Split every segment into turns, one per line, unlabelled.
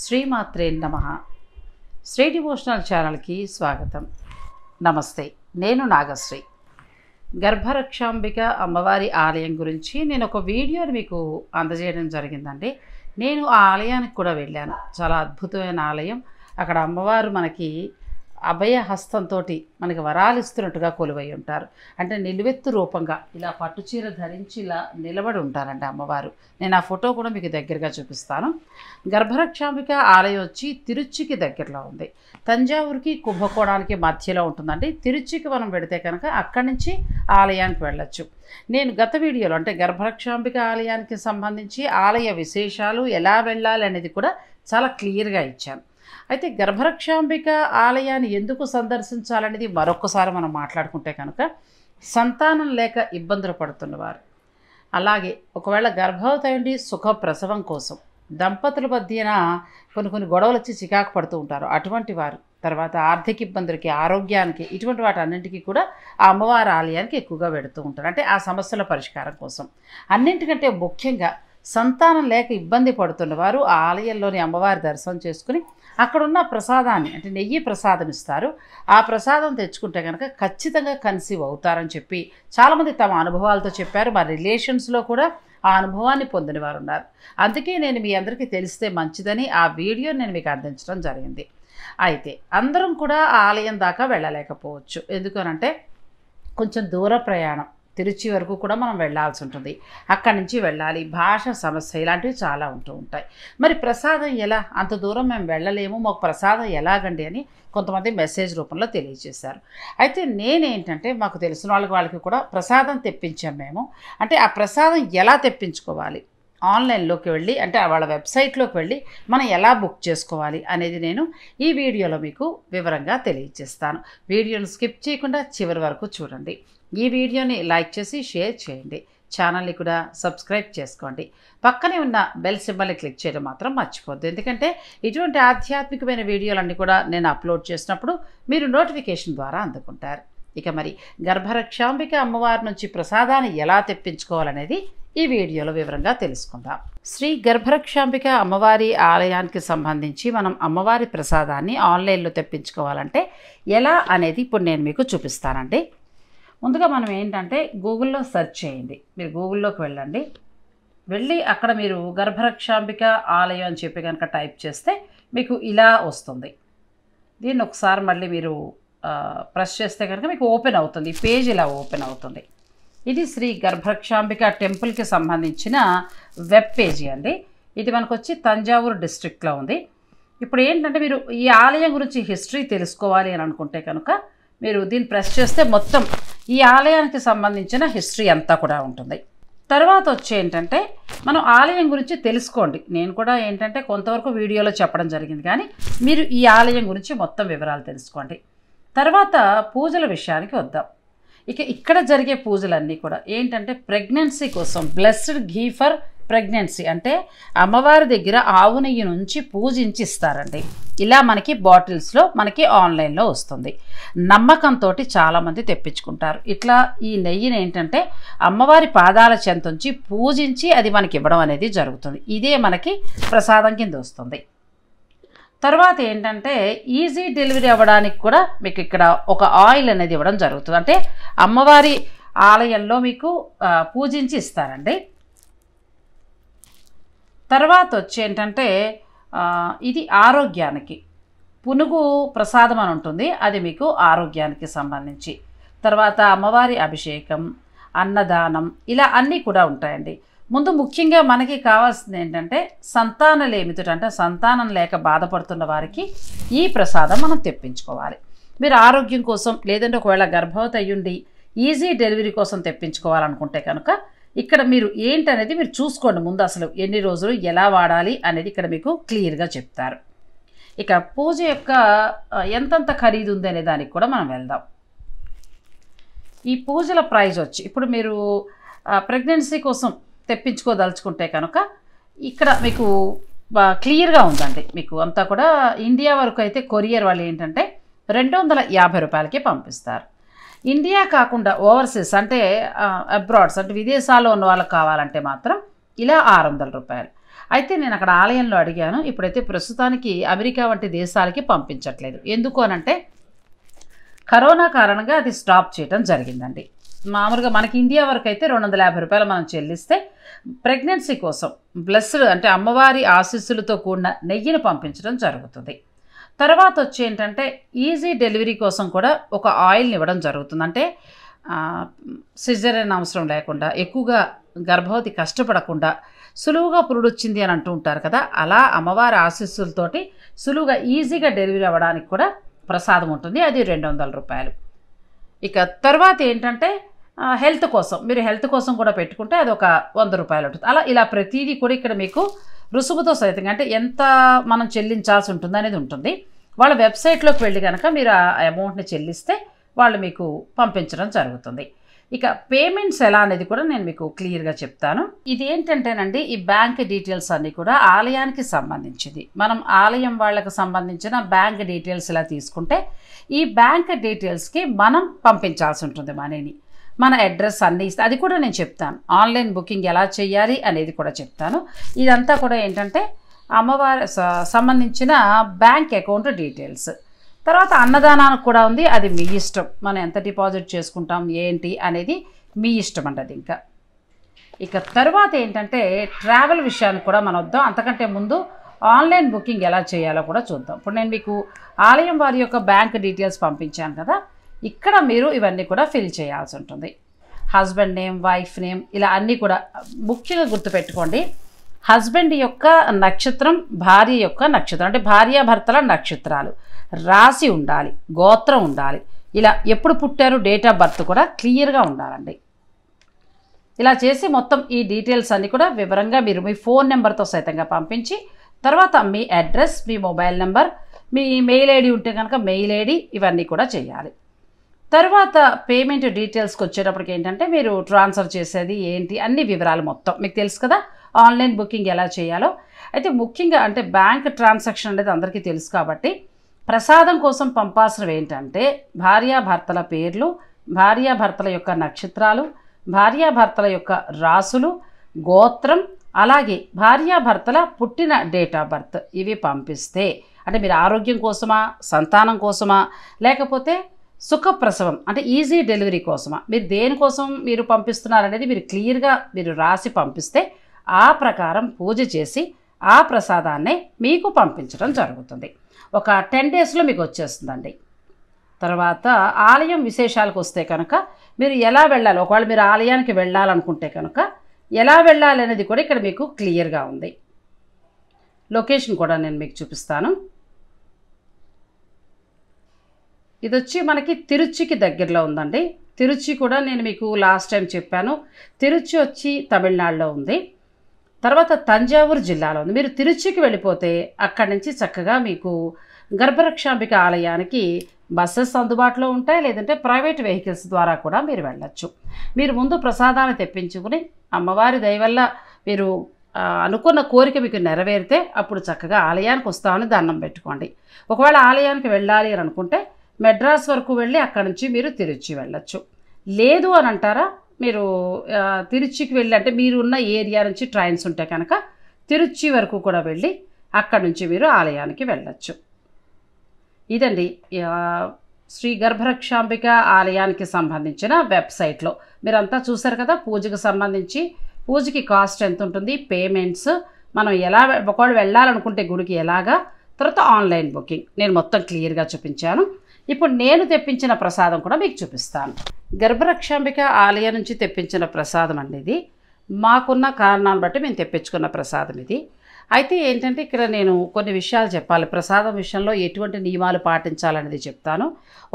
శ్రీమాత్రే నమ శ్రీ డివోషనల్ ఛానల్కి స్వాగతం నమస్తే నేను నాగశ్రీ గర్భరక్షాంబిక అమ్మవారి ఆలయం గురించి నేను ఒక వీడియోని మీకు అందజేయడం జరిగిందండి నేను ఆ ఆలయానికి కూడా వెళ్ళాను చాలా అద్భుతమైన ఆలయం అక్కడ అమ్మవారు మనకి అభయ హస్తంతో మనకి వరాలు ఇస్తున్నట్టుగా కొలువై ఉంటారు అంటే నిలువెత్తు రూపంగా ఇలా పట్టుచీర ధరించి ఇలా నిలబడి ఉంటారండి అమ్మవారు నేను ఆ ఫోటో కూడా మీకు దగ్గరగా చూపిస్తాను గర్భరక్షాంబిక ఆలయం వచ్చి తిరుచికి దగ్గరలో ఉంది తంజావూరుకి కుంభకోణానికి మధ్యలో ఉంటుందండి తిరుచికి మనం పెడితే కనుక అక్కడి నుంచి ఆలయానికి వెళ్ళచ్చు నేను గత వీడియోలో అంటే గర్భరక్షాంబిక ఆలయానికి సంబంధించి ఆలయ విశేషాలు ఎలా వెళ్ళాలి అనేది కూడా చాలా క్లియర్గా ఇచ్చాను అయితే గర్భరక్షాంబిక ఆలయాన్ని ఎందుకు సందర్శించాలనేది మరొకసారి మనం మాట్లాడుకుంటే కనుక సంతానం లేక ఇబ్బందులు పడుతున్నవారు అలాగే ఒకవేళ గర్భవతి సుఖ ప్రసవం కోసం దంపతుల మధ్యన కొన్ని కొన్ని గొడవలు వచ్చి చికాకు పడుతూ ఉంటారు అటువంటి వారు తర్వాత ఆర్థిక ఇబ్బందులకి ఆరోగ్యానికి ఇటువంటి వాటి అన్నింటికీ కూడా ఆ అమ్మవారి ఆలయానికి ఎక్కువగా పెడుతూ ఉంటారు అంటే ఆ సమస్యల పరిష్కారం కోసం అన్నింటికంటే ముఖ్యంగా సంతానం లేక ఇబ్బంది పడుతున్న వారు ఆ ఆలయంలోని అమ్మవారి దర్శనం చేసుకుని అక్కడున్న ప్రసాదాన్ని అంటే నెయ్యి ప్రసాదం ఇస్తారు ఆ ప్రసాదం తెచ్చుకుంటే కనుక ఖచ్చితంగా కన్సీవ్ అవుతారని చెప్పి చాలామంది తమ అనుభవాలతో చెప్పారు మా రిలేషన్స్లో కూడా ఆ అనుభవాన్ని పొందిన వారు ఉన్నారు అందుకే నేను మీ అందరికీ తెలిస్తే మంచిదని ఆ వీడియో నేను మీకు అందించడం జరిగింది అయితే అందరం కూడా ఆలయం దాకా వెళ్ళలేకపోవచ్చు ఎందుకనంటే కొంచెం దూర ప్రయాణం తిరుచి వరకు కూడా మనం వెళ్లాల్సి ఉంటుంది అక్కడి నుంచి వెళ్ళాలి భాష సమస్య ఇలాంటివి చాలా ఉంటూ ఉంటాయి మరి ప్రసాదం ఎలా అంత దూరం మేము వెళ్ళలేము మాకు ప్రసాదం ఎలాగండి అని కొంతమంది మెసేజ్ రూపంలో తెలియజేశారు అయితే నేనేంటంటే మాకు తెలిసిన వాళ్ళకి వాళ్ళకి కూడా ప్రసాదం తెప్పించాం మేము అంటే ఆ ప్రసాదం ఎలా తెప్పించుకోవాలి ఆన్లైన్లోకి వెళ్ళి అంటే వాళ్ళ వెబ్సైట్లోకి వెళ్ళి మనం ఎలా బుక్ చేసుకోవాలి అనేది నేను ఈ వీడియోలో మీకు వివరంగా తెలియజేస్తాను వీడియోను స్కిప్ చేయకుండా చివరి వరకు చూడండి ఈ వీడియోని లైక్ చేసి షేర్ చేయండి ఛానల్ని కూడా సబ్స్క్రైబ్ చేసుకోండి పక్కనే ఉన్న బెల్ సింబల్ని క్లిక్ చేయడం మాత్రం మర్చిపోద్దు ఎందుకంటే ఇటువంటి ఆధ్యాత్మికమైన వీడియోలన్నీ కూడా నేను అప్లోడ్ చేసినప్పుడు మీరు నోటిఫికేషన్ ద్వారా అందుకుంటారు ఇక మరి గర్భరక్షాంబిక అమ్మవారి నుంచి ప్రసాదాన్ని ఎలా తెప్పించుకోవాలనేది ఈ వీడియోలో వివరంగా తెలుసుకుందాం శ్రీ గర్భరక్షాంబిక అమ్మవారి ఆలయానికి సంబంధించి మనం అమ్మవారి ప్రసాదాన్ని ఆన్లైన్లో తెప్పించుకోవాలంటే ఎలా అనేది ఇప్పుడు నేను మీకు చూపిస్తానండి ముందుగా మనం ఏంటంటే గూగుల్లో సెర్చ్ చేయండి మీరు గూగుల్లోకి వెళ్ళండి వెళ్ళి అక్కడ మీరు గర్భరక్షాంబిక ఆలయం అని చెప్పి కనుక టైప్ చేస్తే మీకు ఇలా వస్తుంది దీన్ని ఒకసారి మళ్ళీ మీరు ప్రెస్ చేస్తే కనుక మీకు ఓపెన్ అవుతుంది ఈ పేజ్ ఇలా ఓపెన్ అవుతుంది ఇది శ్రీ గర్భరక్షాంబిక టెంపుల్కి సంబంధించిన వెబ్ పేజీ అండి ఇది మనకు వచ్చి తంజావూరు డిస్ట్రిక్ట్లో ఉంది ఇప్పుడు ఏంటంటే మీరు ఈ ఆలయం గురించి హిస్టరీ తెలుసుకోవాలి అని అనుకుంటే కనుక మీరు దీన్ని ప్రెస్ చేస్తే మొత్తం ఈ ఆలయానికి సంబంధించిన హిస్టరీ అంతా కూడా ఉంటుంది తర్వాత వచ్చి ఏంటంటే మనం ఆలయం గురించి తెలుసుకోండి నేను కూడా ఏంటంటే కొంతవరకు వీడియోలో చెప్పడం జరిగింది కానీ మీరు ఈ ఆలయం గురించి మొత్తం వివరాలు తెలుసుకోండి తర్వాత పూజల విషయానికి వద్దాం ఇక ఇక్కడ జరిగే పూజలన్నీ కూడా ఏంటంటే ప్రెగ్నెన్సీ కోసం బ్లెస్డ్ ఘీ ఫర్ ప్రెగ్నెన్సీ అంటే అమ్మవారి దగ్గర ఆవు నెయ్యి నుంచి పూజించి ఇస్తారండి ఇలా మనకి బాటిల్స్లో మనకి ఆన్లైన్లో వస్తుంది నమ్మకంతో చాలామంది తెప్పించుకుంటారు ఇట్లా ఈ నెయ్యిని ఏంటంటే అమ్మవారి పాదాల చెంతుంచి పూజించి అది మనకి ఇవ్వడం అనేది జరుగుతుంది ఇదే మనకి ప్రసాదం కింద వస్తుంది తర్వాత ఏంటంటే ఈజీ డెలివరీ అవ్వడానికి కూడా మీకు ఇక్కడ ఒక ఆయిల్ అనేది ఇవ్వడం జరుగుతుంది అంటే అమ్మవారి ఆలయంలో మీకు పూజించి ఇస్తారండి తర్వాత వచ్చి ఏంటంటే ఇది ఆరోగ్యానికి పునుగు ప్రసాదం అని ఉంటుంది అది మీకు ఆరోగ్యానికి సంబంధించి తర్వాత అమ్మవారి అభిషేకం అన్నదానం ఇలా అన్నీ కూడా ఉంటాయండి ముందు ముఖ్యంగా మనకి కావాల్సింది ఏంటంటే సంతానలేమితుట అంటే సంతానం లేక బాధపడుతున్న వారికి ఈ ప్రసాదం మనం తెప్పించుకోవాలి మీరు ఆరోగ్యం కోసం లేదంటే ఒకవేళ గర్భవతి అయ్యుండి ఈజీ డెలివరీ కోసం తెప్పించుకోవాలనుకుంటే కనుక ఇక్కడ మీరు ఏంటనేది మీరు చూసుకోండి ముందు అసలు ఎన్ని రోజులు ఎలా వాడాలి అనేది ఇక్కడ మీకు క్లియర్గా చెప్తారు ఇక పూజ యొక్క ఎంతంత ఖరీదు ఉంది అనే దానికి కూడా మనం వెళ్దాం ఈ పూజల ప్రైజ్ వచ్చి ఇప్పుడు మీరు ప్రెగ్నెన్సీ కోసం తెప్పించుకోదలుచుకుంటే కనుక ఇక్కడ మీకు క్లియర్గా ఉందండి మీకు అంతా కూడా ఇండియా వరకు అయితే కొరియర్ వాళ్ళు ఏంటంటే రెండు వందల యాభై పంపిస్తారు ఇండియా కాకుండా ఓవర్సీస్ అంటే అబ్రాడ్స్ అంటే విదేశాల్లో ఉన్న వాళ్ళకి కావాలంటే మాత్రం ఇలా ఆరు వందల రూపాయలు అయితే నేను అక్కడ ఆలయంలో అడిగాను ఇప్పుడైతే ప్రస్తుతానికి అమెరికా వంటి దేశాలకి పంపించట్లేదు ఎందుకు అనంటే కరోనా కారణంగా అది స్టాప్ చేయడం జరిగిందండి మామూలుగా మనకి ఇండియా వరకు అయితే రెండు వందల యాభై రూపాయలు మనం చెల్లిస్తే ప్రెగ్నెన్సీ కోసం బ్లెస్డ్ అంటే అమ్మవారి ఆశీస్సులతో కూడిన నెయ్యిని పంపించడం జరుగుతుంది తర్వాత వచ్చి ఏంటంటే ఈజీ డెలివరీ కోసం కూడా ఒక ఆయిల్ని ఇవ్వడం జరుగుతుంది అంటే సిజరన్ అవసరం లేకుండా ఎక్కువగా గర్భవతి కష్టపడకుండా సులువుగా పురుడొచ్చింది అని అంటూ ఉంటారు కదా అలా అమ్మవారి ఆశీస్సులతోటి సులువుగా ఈజీగా డెలివరీ అవ్వడానికి కూడా ప్రసాదం ఉంటుంది అది రెండు వందల రూపాయలు ఇక తర్వాత ఏంటంటే హెల్త్ కోసం మీరు హెల్త్ కోసం కూడా పెట్టుకుంటే అది ఒక వంద రూపాయలు ఉంటుంది అలా ఇలా ప్రతిదీ కూడా ఇక్కడ మీకు రుసుముతో సైతం అంటే ఎంత మనం చెల్లించాల్సి ఉంటుంది అనేది ఉంటుంది వాళ్ళ వెబ్సైట్లోకి వెళ్ళి కనుక మీరు ఆ అమౌంట్ని చెల్లిస్తే వాళ్ళు మీకు పంపించడం జరుగుతుంది ఇక పేమెంట్స్ ఎలా అనేది కూడా నేను మీకు క్లియర్గా చెప్తాను ఇది ఏంటంటేనండి ఈ బ్యాంక్ డీటెయిల్స్ అన్నీ కూడా ఆలయానికి సంబంధించింది మనం ఆలయం వాళ్ళకు సంబంధించిన బ్యాంక్ డీటెయిల్స్ ఇలా తీసుకుంటే ఈ బ్యాంక్ డీటెయిల్స్కి మనం పంపించాల్సి ఉంటుంది మనీని మన అడ్రస్ అన్నీ ఇస్తే అది కూడా నేను చెప్తాను ఆన్లైన్ బుకింగ్ ఎలా చేయాలి అనేది కూడా చెప్తాను ఇదంతా కూడా ఏంటంటే అమ్మవారి సంబంధించిన బ్యాంక్ అకౌంట్ డీటెయిల్స్ తర్వాత అన్నదానానికి కూడా ఉంది అది మీ ఇష్టం మనం ఎంత డిపాజిట్ చేసుకుంటాం ఏంటి అనేది మీ ఇష్టం అంటది ఇంకా ఇక తర్వాత ఏంటంటే ట్రావెల్ విషయానికి కూడా మనం వద్దాం అంతకంటే ముందు ఆన్లైన్ బుకింగ్ ఎలా చేయాలో కూడా చూద్దాం ఇప్పుడు నేను మీకు ఆలయం వారి యొక్క బ్యాంక్ డీటెయిల్స్ పంపించాను కదా ఇక్కడ మీరు ఇవన్నీ కూడా ఫిల్ చేయాల్సి ఉంటుంది హస్బెండ్ నేమ్ వైఫ్ నేమ్ ఇలా అన్నీ కూడా ముఖ్యంగా గుర్తుపెట్టుకోండి హస్బెండ్ యొక్క నక్షత్రం భార్య యొక్క నక్షత్రం అంటే భార్యాభర్తల నక్షత్రాలు రాశి ఉండాలి గోత్రం ఉండాలి ఇలా ఎప్పుడు పుట్టారు డేట్ ఆఫ్ బర్త్ కూడా క్లియర్గా ఉండాలండి ఇలా చేసి మొత్తం ఈ డీటెయిల్స్ అన్నీ కూడా వివరంగా మీరు మీ ఫోన్ నెంబర్తో సైతంగా పంపించి తర్వాత మీ అడ్రస్ మీ మొబైల్ నెంబర్ మీ మెయిల్ ఐడి ఉంటే కనుక మెయిల్ ఐడి ఇవన్నీ కూడా చేయాలి తర్వాత పేమెంట్ డీటెయిల్స్కి వచ్చేటప్పటికి ఏంటంటే మీరు ట్రాన్స్ఫర్ చేసేది ఏంటి అన్ని వివరాలు మొత్తం మీకు తెలుసు కదా ఆన్లైన్ బుకింగ్ ఎలా చేయాలో అయితే ముఖ్యంగా అంటే బ్యాంక్ ట్రాన్సాక్షన్ అనేది అందరికీ తెలుసు కాబట్టి ప్రసాదం కోసం పంపాల్సినవి ఏంటంటే భార్యాభర్తల పేర్లు భార్యాభర్తల యొక్క నక్షత్రాలు భార్యాభర్తల యొక్క రాసులు గోత్రం అలాగే భార్యాభర్తల పుట్టిన డేట్ ఆఫ్ బర్త్ ఇవి పంపిస్తే అంటే మీరు ఆరోగ్యం కోసమా సంతానం కోసమా లేకపోతే సుఖప్రసవం అంటే ఈజీ డెలివరీ కోసమా మీరు దేనికోసం మీరు పంపిస్తున్నారనేది మీరు క్లియర్గా మీరు రాసి పంపిస్తే ఆ ప్రకారం పూజ చేసి ఆ ప్రసాదాన్ని మీకు పంపించడం జరుగుతుంది ఒక టెన్ డేస్లో మీకు వచ్చేస్తుందండి తర్వాత ఆలయం విశేషాలకు వస్తే కనుక మీరు ఎలా వెళ్ళాలి ఒకవేళ మీరు ఆలయానికి వెళ్ళాలనుకుంటే కనుక ఎలా వెళ్ళాలి అనేది కూడా ఇక్కడ మీకు క్లియర్గా ఉంది లొకేషన్ కూడా నేను మీకు చూపిస్తాను ఇది వచ్చి మనకి తిరుచికి దగ్గరలో ఉందండి తిరుచి కూడా నేను మీకు లాస్ట్ టైం చెప్పాను తిరుచి వచ్చి తమిళనాడులో ఉంది తర్వాత తంజావూరు జిల్లాలో ఉంది మీరు తిరుచికి వెళ్ళిపోతే అక్కడి నుంచి చక్కగా మీకు గర్భరక్షాంబిక ఆలయానికి బస్సెస్ అందుబాటులో ఉంటాయి లేదంటే ప్రైవేట్ వెహికల్స్ ద్వారా కూడా మీరు వెళ్ళచ్చు మీరు ముందు ప్రసాదాన్ని తెప్పించుకుని అమ్మవారి దయవల్ల మీరు అనుకున్న కోరిక మీకు నెరవేరితే అప్పుడు చక్కగా ఆలయానికి వస్తామని దండం పెట్టుకోండి ఒకవేళ ఆలయానికి వెళ్ళాలి అని అనుకుంటే మెడ్రాస్ వరకు వెళ్ళి అక్కడి నుంచి మీరు తిరుచి వెళ్ళచ్చు లేదు అని అంటారా మీరు తిరుచికి వెళ్ళి అంటే మీరు ఉన్న ఏరియా నుంచి ట్రైన్స్ ఉంటే కనుక తిరుచి వరకు కూడా వెళ్ళి అక్కడి నుంచి మీరు ఆలయానికి వెళ్ళచ్చు ఇదండి శ్రీ గర్భరక్షాంబిక ఆలయానికి సంబంధించిన వెబ్సైట్లో మీరంతా చూసారు కదా పూజకు సంబంధించి పూజకి కాస్ట్ ఎంత ఉంటుంది పేమెంట్స్ మనం ఎలా ఒకవేళ వెళ్ళాలనుకుంటే గుడికి ఎలాగా తర్వాత ఆన్లైన్ బుకింగ్ నేను మొత్తం క్లియర్గా చూపించాను ఇప్పుడు నేను తెప్పించిన ప్రసాదం కూడా మీకు చూపిస్తాను గర్భరక్షాంబిక ఆలయం నుంచి తెప్పించిన ప్రసాదం అండి ఇది మాకున్న కారణాలను బట్టి మేము తెప్పించుకున్న ప్రసాదం ఇది అయితే ఏంటంటే ఇక్కడ నేను కొన్ని విషయాలు చెప్పాలి ప్రసాదం విషయంలో ఎటువంటి నియమాలు పాటించాలనేది చెప్తాను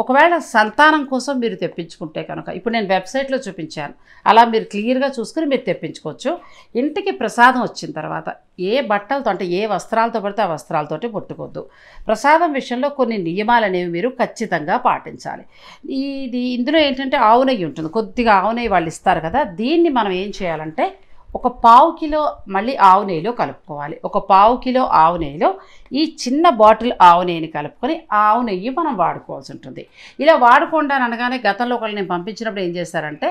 ఒకవేళ సంతానం కోసం మీరు తెప్పించుకుంటే కనుక ఇప్పుడు నేను వెబ్సైట్లో చూపించాను అలా మీరు క్లియర్గా చూసుకుని మీరు తెప్పించుకోవచ్చు ఇంటికి ప్రసాదం వచ్చిన తర్వాత ఏ బట్టలతో అంటే ఏ వస్త్రాలతో పడితే ఆ వస్త్రాలతోటి పుట్టుకోవద్దు ప్రసాదం విషయంలో కొన్ని నియమాలు అనేవి మీరు ఖచ్చితంగా పాటించాలి ఇది ఇందులో ఏంటంటే ఆవునయ్యి ఉంటుంది కొద్దిగా ఆవునయ్యి వాళ్ళు ఇస్తారు కదా దీన్ని మనం ఏం చేయాలంటే ఒక పావు కిలో మళ్ళీ ఆవు నెయ్యిలో కలుపుకోవాలి ఒక పావు కిలో ఆవు నెయ్యిలో ఈ చిన్న బాటిల్ ఆవు నెయ్యిని కలుపుకొని ఆవు నెయ్యి మనం వాడుకోవాల్సి ఉంటుంది ఇలా వాడకుండా అనగానే గతంలో ఒకళ్ళు నేను పంపించినప్పుడు ఏం చేస్తారంటే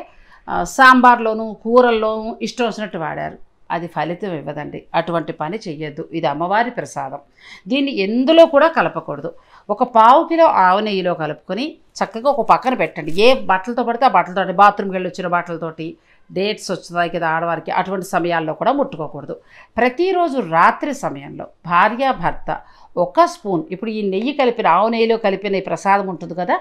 సాంబార్లోనూ కూరల్లోనూ ఇష్టం వచ్చినట్టు వాడారు అది ఫలితం ఇవ్వదండి అటువంటి పని చెయ్యొద్దు ఇది అమ్మవారి ప్రసాదం దీన్ని ఎందులో కూడా కలపకూడదు ఒక పావు కిలో ఆవు నెయ్యిలో కలుపుకొని చక్కగా ఒక పక్కన పెట్టండి ఏ బట్టలతో పడితే ఆ బట్టలతోటి బాత్రూమ్కి వెళ్ళి వచ్చిన బట్టలతోటి డేట్స్ వస్తున్నాయి కదా ఆడవారికి అటువంటి సమయాల్లో కూడా ముట్టుకోకూడదు ప్రతిరోజు రాత్రి సమయంలో భార్యాభర్త ఒక స్పూన్ ఇప్పుడు ఈ నెయ్యి కలిపిన ఆవు నెయ్యిలో కలిపిన ఈ ప్రసాదం ఉంటుంది కదా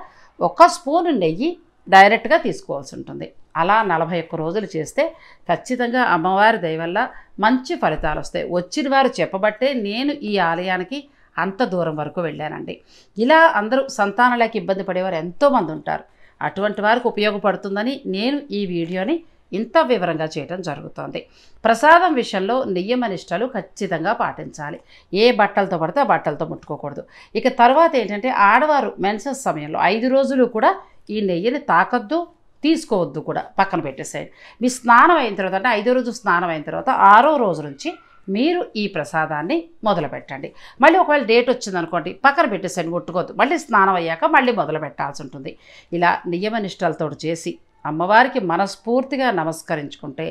ఒక స్పూన్ నెయ్యి డైరెక్ట్గా తీసుకోవాల్సి ఉంటుంది అలా నలభై ఒక్క రోజులు చేస్తే ఖచ్చితంగా అమ్మవారి దయవల్ల మంచి ఫలితాలు వస్తాయి వచ్చిన వారు చెప్పబట్టే నేను ఈ ఆలయానికి అంత దూరం వరకు వెళ్ళానండి ఇలా అందరూ సంతానాలకు ఇబ్బంది పడేవారు ఎంతోమంది ఉంటారు అటువంటి వారికి ఉపయోగపడుతుందని నేను ఈ వీడియోని ఇంత వివరంగా చేయడం జరుగుతోంది ప్రసాదం విషయంలో నియమనిష్టలు ఖచ్చితంగా పాటించాలి ఏ బట్టలతో పడితే ఆ బట్టలతో ముట్టుకోకూడదు ఇక తర్వాత ఏంటంటే ఆడవారు మెన్సెస్ సమయంలో ఐదు రోజులు కూడా ఈ నెయ్యిని తాకద్దు తీసుకోవద్దు కూడా పక్కన పెట్టేసేయండి మీ స్నానం అయిన తర్వాత అంటే ఐదో రోజు స్నానం అయిన తర్వాత ఆరో రోజు నుంచి మీరు ఈ ప్రసాదాన్ని మొదలు పెట్టండి మళ్ళీ ఒకవేళ డేట్ వచ్చిందనుకోండి పక్కన పెట్టేసండి ముట్టుకోవద్దు మళ్ళీ స్నానం అయ్యాక మళ్ళీ మొదలు పెట్టాల్సి ఉంటుంది ఇలా నియమనిష్టలతో చేసి అమ్మవారికి మనస్ఫూర్తిగా నమస్కరించుకుంటే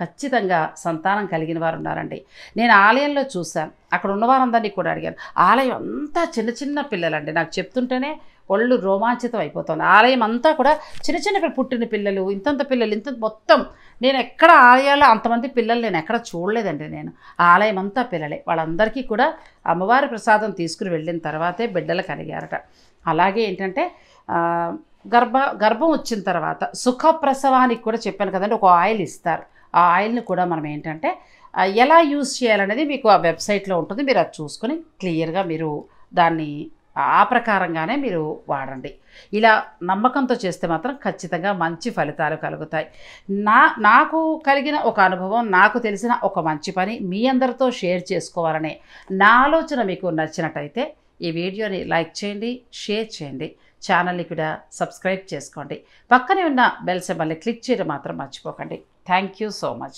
ఖచ్చితంగా సంతానం కలిగిన వారు ఉన్నారండి నేను ఆలయంలో చూశాను అక్కడ ఉన్నవారందరినీ కూడా అడిగాను ఆలయం అంతా చిన్న చిన్న పిల్లలండి నాకు చెప్తుంటేనే ఒళ్ళు రోమాంచితం అయిపోతుంది ఆలయం అంతా కూడా చిన్న చిన్న పుట్టిన పిల్లలు ఇంతంత పిల్లలు ఇంత మొత్తం నేను ఎక్కడ ఆలయాల్లో అంతమంది పిల్లలు నేను ఎక్కడ చూడలేదండి నేను ఆలయం అంతా పిల్లలే వాళ్ళందరికీ కూడా అమ్మవారి ప్రసాదం తీసుకుని వెళ్ళిన తర్వాతే బిడ్డలు కలిగారట అలాగే ఏంటంటే గర్భ గర్భం వచ్చిన తర్వాత సుఖ ప్రసవానికి కూడా చెప్పాను కదండి ఒక ఆయిల్ ఇస్తారు ఆ ఆయిల్ని కూడా మనం ఏంటంటే ఎలా యూజ్ చేయాలనేది మీకు ఆ వెబ్సైట్లో ఉంటుంది మీరు అది చూసుకొని క్లియర్గా మీరు దాన్ని ఆ ప్రకారంగానే మీరు వాడండి ఇలా నమ్మకంతో చేస్తే మాత్రం ఖచ్చితంగా మంచి ఫలితాలు కలుగుతాయి నా నాకు కలిగిన ఒక అనుభవం నాకు తెలిసిన ఒక మంచి పని మీ అందరితో షేర్ చేసుకోవాలనే నా ఆలోచన మీకు నచ్చినట్టయితే ఈ వీడియోని లైక్ చేయండి షేర్ చేయండి ఛానల్ని కూడా సబ్స్క్రైబ్ చేసుకోండి పక్కనే ఉన్న బెల్ సెంబల్ని క్లిక్ చేయడం మాత్రం మర్చిపోకండి థ్యాంక్ సో మచ్